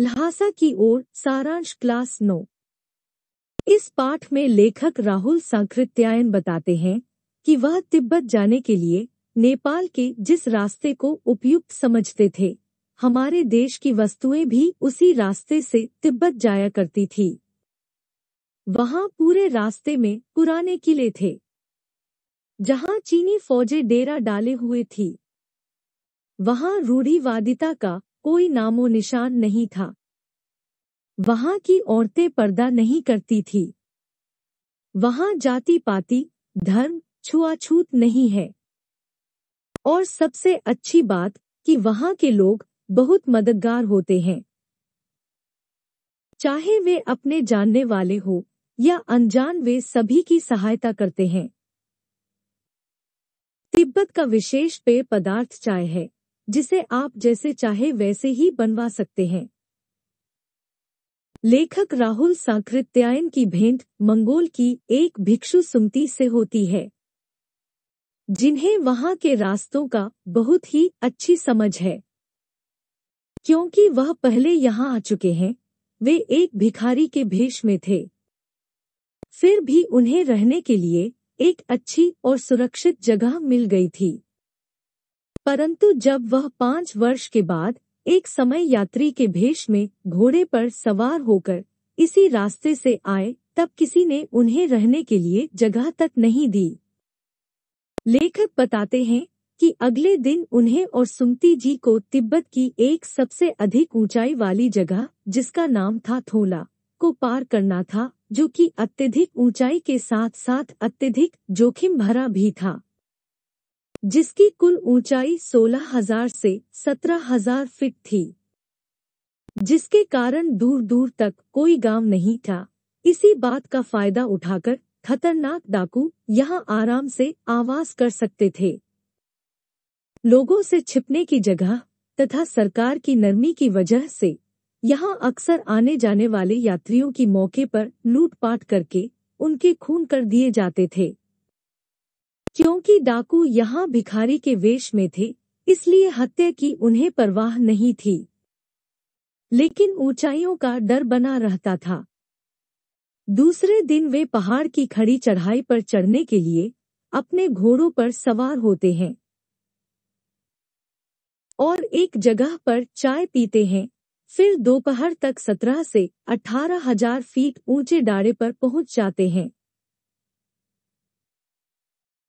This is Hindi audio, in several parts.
लहासा की ओर सारांश क्लास नो इस पाठ में लेखक राहुल सांकृत्यायन बताते हैं कि वह तिब्बत जाने के लिए नेपाल के जिस रास्ते को उपयुक्त समझते थे हमारे देश की वस्तुएं भी उसी रास्ते से तिब्बत जाया करती थी वहां पूरे रास्ते में पुराने किले थे जहां चीनी फौजें डेरा डाले हुए थी वहां रूढ़ीवादिता का कोई नामो निशान नहीं था वहां की औरतें पर्दा नहीं करती थी वहां जाति पाति धर्म छुआछूत नहीं है और सबसे अच्छी बात कि वहां के लोग बहुत मददगार होते हैं चाहे वे अपने जानने वाले हो या अनजान वे सभी की सहायता करते हैं तिब्बत का विशेष पेय पदार्थ चाय है जिसे आप जैसे चाहे वैसे ही बनवा सकते हैं लेखक राहुल सांकृत्यायन की भेंट मंगोल की एक भिक्षु सुमती से होती है जिन्हें वहां के रास्तों का बहुत ही अच्छी समझ है क्योंकि वह पहले यहाँ आ चुके हैं वे एक भिखारी के भेष में थे फिर भी उन्हें रहने के लिए एक अच्छी और सुरक्षित जगह मिल गई थी परंतु जब वह पांच वर्ष के बाद एक समय यात्री के भेष में घोड़े पर सवार होकर इसी रास्ते से आए तब किसी ने उन्हें रहने के लिए जगह तक नहीं दी लेखक बताते हैं कि अगले दिन उन्हें और सुमती जी को तिब्बत की एक सबसे अधिक ऊंचाई वाली जगह जिसका नाम था थोला को पार करना था जो कि अत्यधिक ऊंचाई के साथ साथ अत्यधिक जोखिम भरा भी था जिसकी कुल ऊंचाई 16,000 से 17,000 फीट थी जिसके कारण दूर दूर तक कोई गांव नहीं था इसी बात का फायदा उठाकर खतरनाक डाकू यहां आराम से आवास कर सकते थे लोगों से छिपने की जगह तथा सरकार की नरमी की वजह से यहां अक्सर आने जाने वाले यात्रियों की मौके पर लूटपाट करके उनके खून कर दिए जाते थे क्योंकि डाकू यहाँ भिखारी के वेश में थे इसलिए हत्या की उन्हें परवाह नहीं थी लेकिन ऊंचाइयों का डर बना रहता था दूसरे दिन वे पहाड़ की खड़ी चढ़ाई पर चढ़ने के लिए अपने घोड़ों पर सवार होते हैं और एक जगह पर चाय पीते हैं फिर दोपहर तक सत्रह से अठारह हजार फीट ऊंचे डाड़े पर पहुंच जाते हैं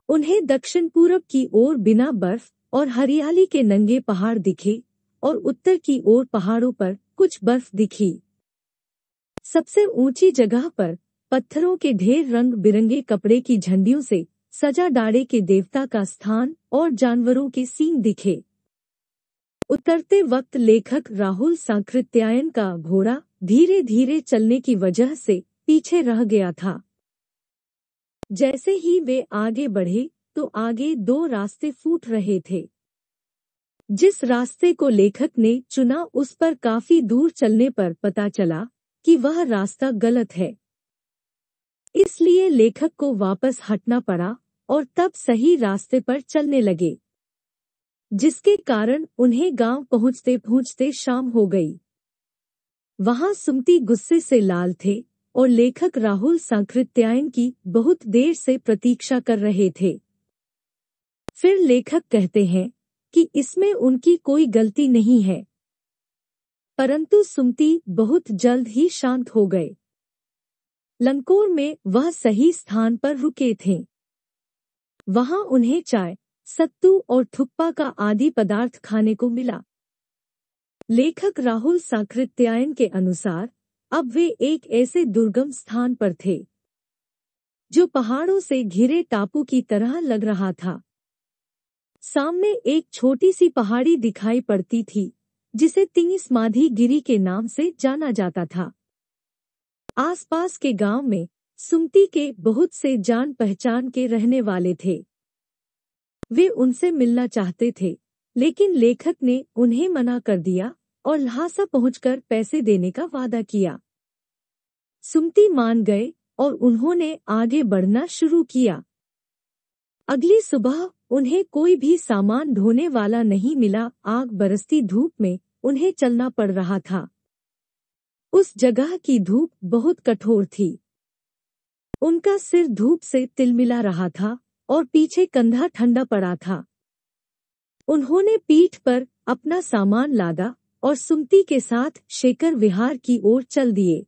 उन्हें दक्षिण पूरब की ओर बिना बर्फ और हरियाली के नंगे पहाड़ दिखे और उत्तर की ओर पहाड़ों पर कुछ बर्फ दिखी सबसे ऊंची जगह पर पत्थरों के ढेर रंग बिरंगे कपड़े की झंडियों से सजा डाड़े के देवता का स्थान और जानवरों के सींग दिखे उतरते वक्त लेखक राहुल सांकृत्यायन का घोड़ा धीरे धीरे चलने की वजह से पीछे रह गया था जैसे ही वे आगे बढ़े तो आगे दो रास्ते फूट रहे थे जिस रास्ते को लेखक ने चुना उस पर काफी दूर चलने पर पता चला कि वह रास्ता गलत है इसलिए लेखक को वापस हटना पड़ा और तब सही रास्ते पर चलने लगे जिसके कारण उन्हें गांव पहुंचते पहुंचते शाम हो गई वहां सुमती गुस्से से लाल थे और लेखक राहुल सांकृत्यायन की बहुत देर से प्रतीक्षा कर रहे थे फिर लेखक कहते हैं कि इसमें उनकी कोई गलती नहीं है परंतु सुमती बहुत जल्द ही शांत हो गए लंकोर में वह सही स्थान पर रुके थे वहां उन्हें चाय सत्तू और थुप्पा का आदि पदार्थ खाने को मिला लेखक राहुल साकृत्यायन के अनुसार अब वे एक ऐसे दुर्गम स्थान पर थे जो पहाड़ों से घिरे टापू की तरह लग रहा था सामने एक छोटी सी पहाड़ी दिखाई पड़ती थी जिसे तिंग माधी गिरी के नाम से जाना जाता था आसपास के गांव में सुमती के बहुत से जान पहचान के रहने वाले थे वे उनसे मिलना चाहते थे लेकिन लेखक ने उन्हें मना कर दिया और ल्हासा पहुंचकर पैसे देने का वादा किया सुमती मान गए और उन्होंने आगे बढ़ना शुरू किया अगली सुबह उन्हें कोई भी सामान ढोने वाला नहीं मिला आग बरसती धूप में उन्हें चलना पड़ रहा था उस जगह की धूप बहुत कठोर थी उनका सिर धूप से तिलमिला रहा था और पीछे कंधा ठंडा पड़ा था उन्होंने पीठ पर अपना सामान लादा और सुमती के साथ शेखर विहार की ओर चल दिए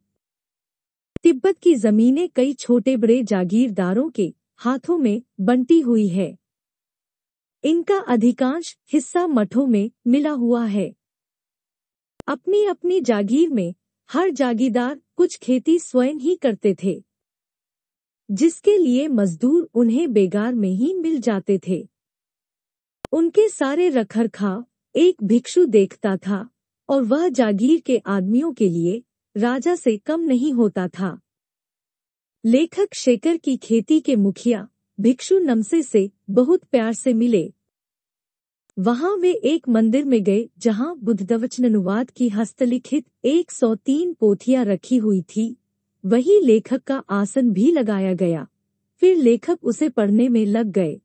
तिब्बत की जमीनें कई छोटे बड़े जागीरदारों के हाथों में बंटी हुई है इनका अधिकांश हिस्सा मठों में मिला हुआ है अपनी अपनी जागीर में हर जागीरदार कुछ खेती स्वयं ही करते थे जिसके लिए मजदूर उन्हें बेगार में ही मिल जाते थे उनके सारे रखरखाव एक भिक्षु देखता था और वह जागीर के आदमियों के लिए राजा से कम नहीं होता था लेखक शेखर की खेती के मुखिया भिक्षु नमसे से बहुत प्यार से मिले वहां वे एक मंदिर में गए जहां बुद्धवचन अनुवाद की हस्तलिखित 103 पोथियां रखी हुई थी वही लेखक का आसन भी लगाया गया फिर लेखक उसे पढ़ने में लग गए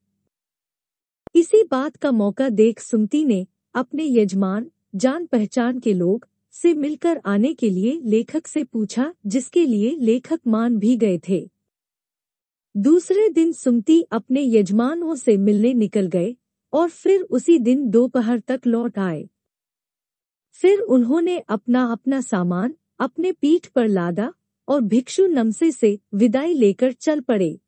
इसी बात का मौका देख सुमती ने अपने यजमान जान पहचान के लोग से मिलकर आने के लिए लेखक से पूछा जिसके लिए लेखक मान भी गए थे दूसरे दिन सुमती अपने यजमानों से मिलने निकल गए और फिर उसी दिन दोपहर तक लौट आए फिर उन्होंने अपना अपना सामान अपने पीठ पर लादा और भिक्षु नमसे से विदाई लेकर चल पड़े